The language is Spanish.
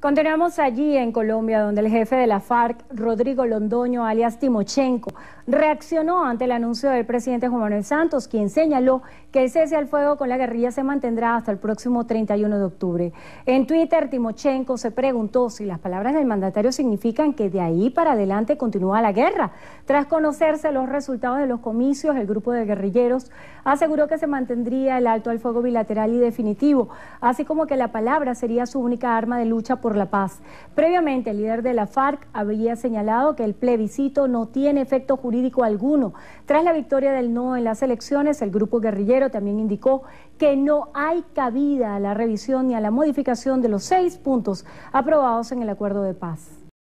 Continuamos allí en Colombia, donde el jefe de la FARC, Rodrigo Londoño, alias Timochenko, reaccionó ante el anuncio del presidente Juan Manuel Santos, quien señaló que el cese al fuego con la guerrilla se mantendrá hasta el próximo 31 de octubre. En Twitter, Timochenko se preguntó si las palabras del mandatario significan que de ahí para adelante continúa la guerra. Tras conocerse los resultados de los comicios, el grupo de guerrilleros aseguró que se mantendría el alto al fuego bilateral y definitivo, así como que la palabra sería su única arma de lucha por la Paz. Previamente, el líder de la FARC había señalado que el plebiscito no tiene efecto jurídico alguno. Tras la victoria del no en las elecciones, el grupo guerrillero también indicó que no hay cabida a la revisión ni a la modificación de los seis puntos aprobados en el acuerdo de paz.